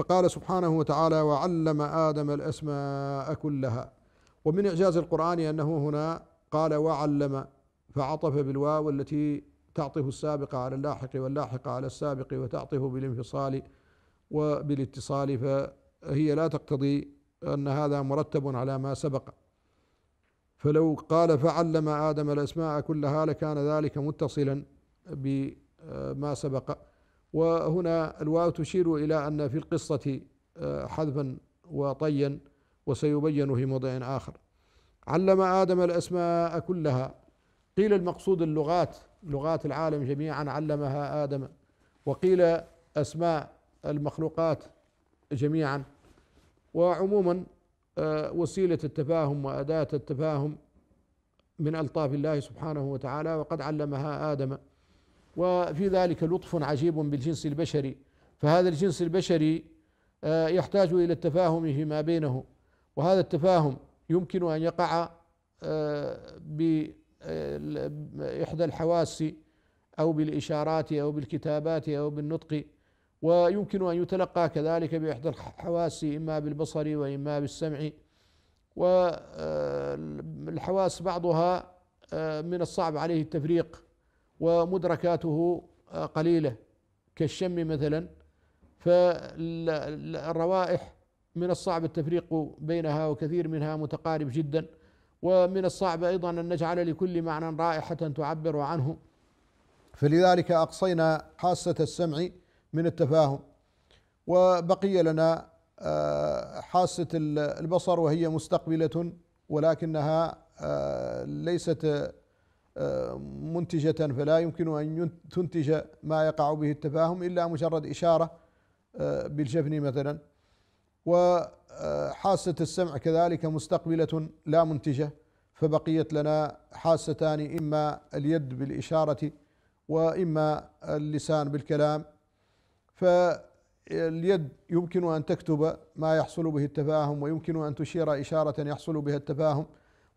فقال سبحانه وتعالى وعلم آدم الأسماء كلها ومن إعجاز القرآن أنه هنا قال وعلم فعطف بالواو التي تعطف السابق على اللاحق واللاحق على السابق وتعطف بالانفصال وبالاتصال فهي لا تقتضي أن هذا مرتب على ما سبق فلو قال فعلم آدم الأسماء كلها لكان ذلك متصلا بما سبق وهنا الواو تشير إلى أن في القصة آه، حذفا وطيا وسيبين في موضع آخر علم آدم الأسماء كلها قيل المقصود اللغات لغات العالم جميعا علمها آدم وقيل أسماء المخلوقات جميعا وعموما آه، وسيلة التفاهم وأداة التفاهم من ألطاف الله سبحانه وتعالى وقد علمها آدم وفي ذلك لطف عجيب بالجنس البشري فهذا الجنس البشري آه، يحتاج الى التفاهم فيما بينه وهذا التفاهم يمكن ان يقع آه، بإحدى آه، الحواس أو بالإشارات أو بالكتابات أو بالنطق ويمكن أن يتلقى كذلك بإحدى الحواس إما بالبصر وإما بالسمع والحواس بعضها من الصعب عليه التفريق ومدركاته آه، قليله كالشم مثلا فالروائح من الصعب التفريق بينها وكثير منها متقارب جدا ومن الصعب ايضا ان نجعل لكل معنى رائحه تعبر عنه فلذلك اقصينا حاسه السمع من التفاهم وبقي لنا آه، حاسه البصر وهي مستقبله ولكنها آه، ليست منتجة فلا يمكن أن تنتج ما يقع به التفاهم إلا مجرد إشارة آه، بالجفن مثلا وحاسة آه، السمع كذلك مستقبلة لا منتجة فبقيت لنا حاستان إما اليد بالإشارة وإما اللسان بالكلام فاليد يمكن أن تكتب ما يحصل به التفاهم ويمكن أن تشير إشارة يحصل بها التفاهم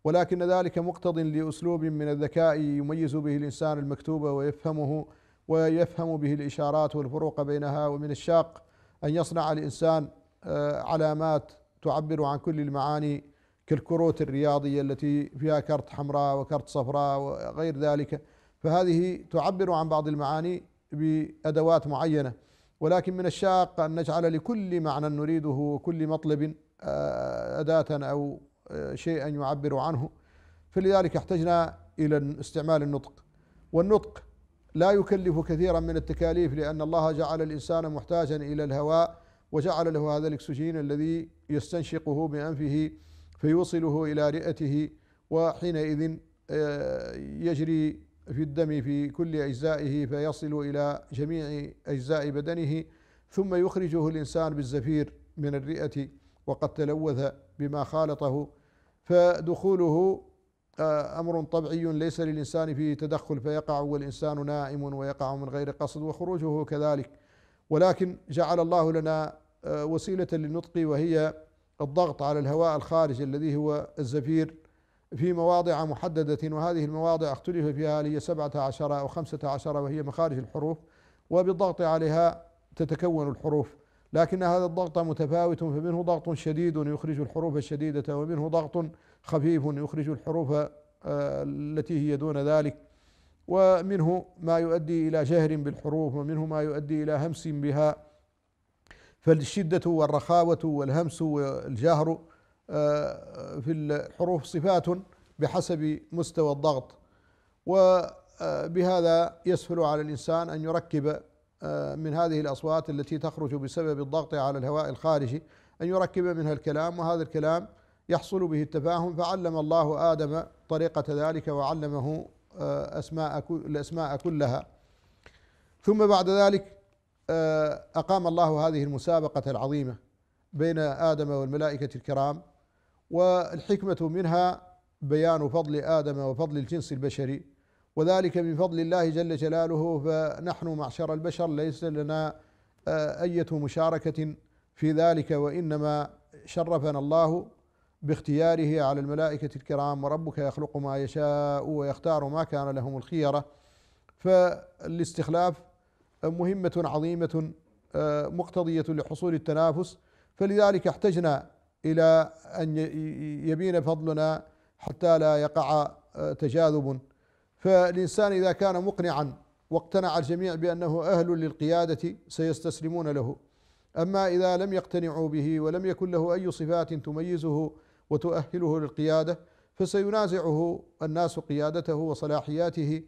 ولكن ذلك مقتض لأسلوب من الذكاء يميز به الإنسان المكتوب ويفهمه ويفهم به الإشارات والفروق بينها ومن الشاق أن يصنع الإنسان آه، علامات تعبر عن كل المعاني كالكروت الرياضية التي فيها كرت حمراء وكرت صفراء وغير ذلك فهذه تعبر عن بعض المعاني بأدوات معينة ولكن من الشاق أن نجعل لكل معنى نريده وكل مطلب آه، أداة أو شيئا يعبر عنه فلذلك احتجنا إلى استعمال النطق والنطق لا يكلف كثيرا من التكاليف لأن الله جعل الإنسان محتاجا إلى الهواء وجعل له هذا الأكسجين الذي يستنشقه بأنفه فيوصله إلى رئته وحينئذ آه، يجري في الدم في كل أجزائه فيصل إلى جميع أجزاء بدنه ثم يخرجه الإنسان بالزفير من الرئة وقد تلوث بما خالطه فدخوله آه، امر طبيعي ليس للانسان فيه تدخل فيقع والانسان نائم ويقع من غير قصد وخروجه كذلك ولكن جعل الله لنا آه، وسيله للنطق وهي الضغط على الهواء الخارج الذي هو الزفير في مواضع محددة وهذه المواضع اختلف فيها هل هي سبعة عشر أو خمسة عشر وهي مخارج الحروف وبالضغط عليها تتكون الحروف لكن هذا الضغط متفاوت فمنه ضغط شديد يخرج الحروف الشديدة ومنه ضغط خفيف يخرج الحروف آه، التي هي دون ذلك ومنه ما يؤدي إلى جهر بالحروف ومنه ما يؤدي إلى همس بها فالشدة والرخاوة والهمس والجهر آه، في الحروف صفات بحسب مستوى الضغط وبهذا يسهل على الإنسان أن يركب آه، من هذه الأصوات التي تخرج بسبب الضغط على الهواء الخارجي أن يركب منها الكلام وهذا الكلام يحصل به التفاهم فعلم الله آدم طريقة ذلك وعلمه آه، أسماء الأسماء كلها ثم بعد ذلك آه، أقام الله هذه المسابقة العظيمة بين آدم والملائكة الكرام والحكمة منها بيان فضل آدم وفضل الجنس البشري وذلك من فضل الله جل جلاله فنحن معشر البشر ليس لنا آه، أية مشاركة في ذلك وإنما شرفنا الله باختياره على الملائكة الكرام وربك يخلق ما يشاء ويختار ما كان لهم الخيرة فالاستخلاف مهمة عظيمة آه، مقتضية لحصول التنافس فلذلك احتجنا إلى أن يبين فضلنا حتى لا يقع آه، تجاذب فالإنسان إذا كان مقنعا واقتنع الجميع بأنه أهل للقيادة سيستسلمون له أما إذا لم يقتنعوا به ولم يكن له أي صفات تميزه وتؤهله للقيادة فسينازعه الناس قيادته وصلاحياته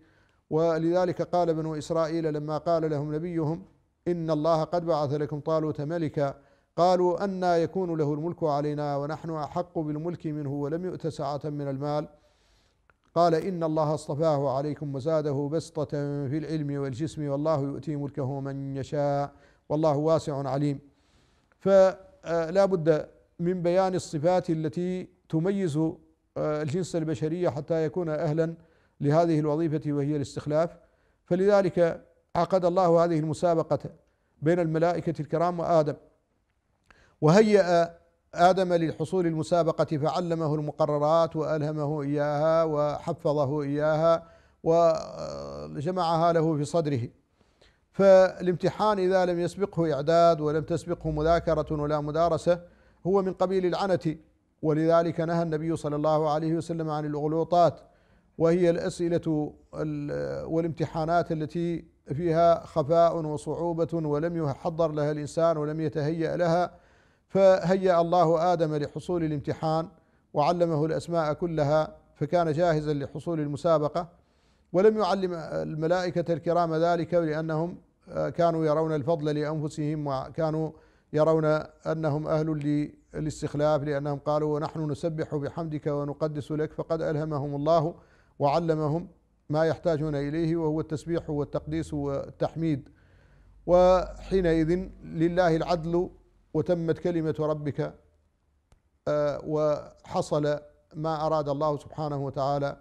ولذلك قال بنو إسرائيل لما قال لهم نبيهم إن الله قد بعث لكم طالوت ملكا قالوا أنى يكون له الملك علينا ونحن أحق بالملك منه ولم يؤت سعة من المال قال إن الله اصطفاه عليكم وزاده بسطة في العلم والجسم والله يؤتي ملكه من يشاء والله واسع عليم فلا آه, بد من بيان الصفات التي تميز آه, الجنس البشرية حتى يكون أهلا لهذه الوظيفة وهي الاستخلاف فلذلك عقد الله هذه المسابقة بين الملائكة الكرام وآدم وهيأ آدم للحصول المسابقة فعلمه المقررات وألهمه إياها وحفظه إياها وجمعها له في صدره فالامتحان إذا لم يسبقه إعداد ولم تسبقه مذاكرة ولا مدارسة هو من قبيل العنة ولذلك نهى النبي صلى الله عليه وسلم عن الأغلوطات وهي الأسئلة والامتحانات التي فيها خفاء وصعوبة ولم يحضر لها الإنسان ولم يتهيأ لها فهيأ الله آدم لحصول الامتحان وعلمه الأسماء كلها فكان جاهزا لحصول المسابقة ولم يعلم الملائكة الكرام ذلك لأنهم آه، كانوا يرون الفضل لأنفسهم وكانوا يرون أنهم أهل للاستخلاف لأنهم قالوا ونحن نسبح بحمدك ونقدس لك فقد ألهمهم الله وعلمهم ما يحتاجون إليه وهو التسبيح والتقديس والتحميد وحينئذ لله العدل وتمت كلمة ربك آه، وحصل ما أراد الله سبحانه وتعالى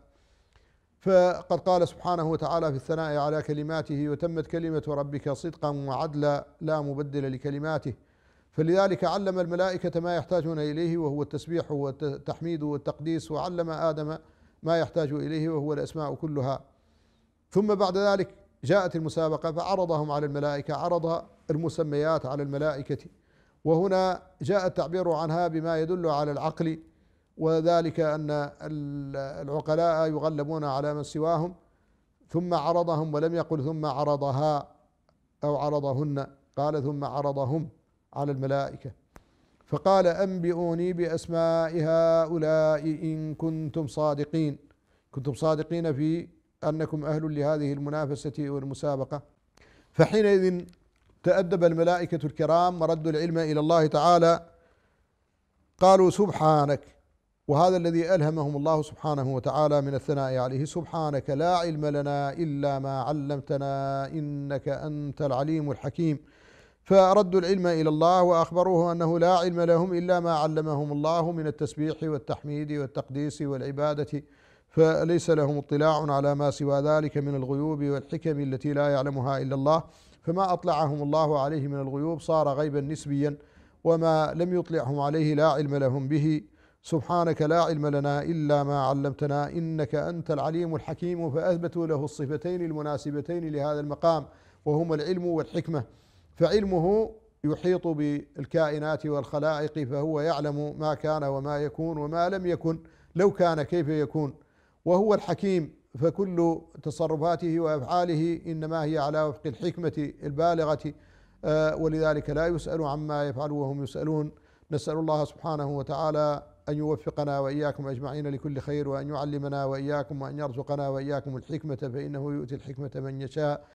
فقد قال سبحانه وتعالى في الثناء على كلماته وتمت كلمة ربك صدقا وعدلا لا مبدل لكلماته فلذلك علم الملائكة ما يحتاجون إليه وهو التسبيح والتحميد والتقديس وعلم آدم ما يحتاج إليه وهو الأسماء كلها ثم بعد ذلك جاءت المسابقة فعرضهم على الملائكة عرض المسميات على الملائكة وهنا جاء التعبير عنها بما يدل على العقل وذلك أن العقلاء يغلبون على من سواهم ثم عرضهم ولم يقل ثم عرضها أو عرضهن قال ثم عرضهم على الملائكة فقال أنبئوني بأسماء هؤلاء إن كنتم صادقين كنتم صادقين في أنكم أهل لهذه المنافسة والمسابقة فحينئذ تأدب الملائكة الكرام وردوا العلم إلى الله تعالى قالوا سبحانك وهذا الذي ألهمهم الله سبحانه وتعالى من الثناء عليه سبحانك لا علم لنا إلا ما علمتنا إنك أنت العليم الحكيم فردوا العلم إلى الله وأخبروه أنه لا علم لهم إلا ما علمهم الله من التسبيح والتحميد والتقديس والعبادة فليس لهم اطلاع على ما سوى ذلك من الغيوب والحكم التي لا يعلمها إلا الله فما أطلعهم الله عليه من الغيوب صار غيبا نسبيا وما لم يطلعهم عليه لا علم لهم به سبحانك لا علم لنا إلا ما علمتنا إنك أنت العليم الحكيم فأثبتوا له الصفتين المناسبتين لهذا المقام وهما العلم والحكمة فعلمه يحيط بالكائنات والخلائق فهو يعلم ما كان وما يكون وما لم يكن لو كان كيف يكون وهو الحكيم فكل تصرفاته وافعاله انما هي على وفق الحكمه البالغه آه، ولذلك لا يسال عما يفعل وهم يسالون نسال الله سبحانه وتعالى ان يوفقنا واياكم اجمعين لكل خير وان يعلمنا واياكم وان يرزقنا واياكم الحكمه فانه يؤتي الحكمه من يشاء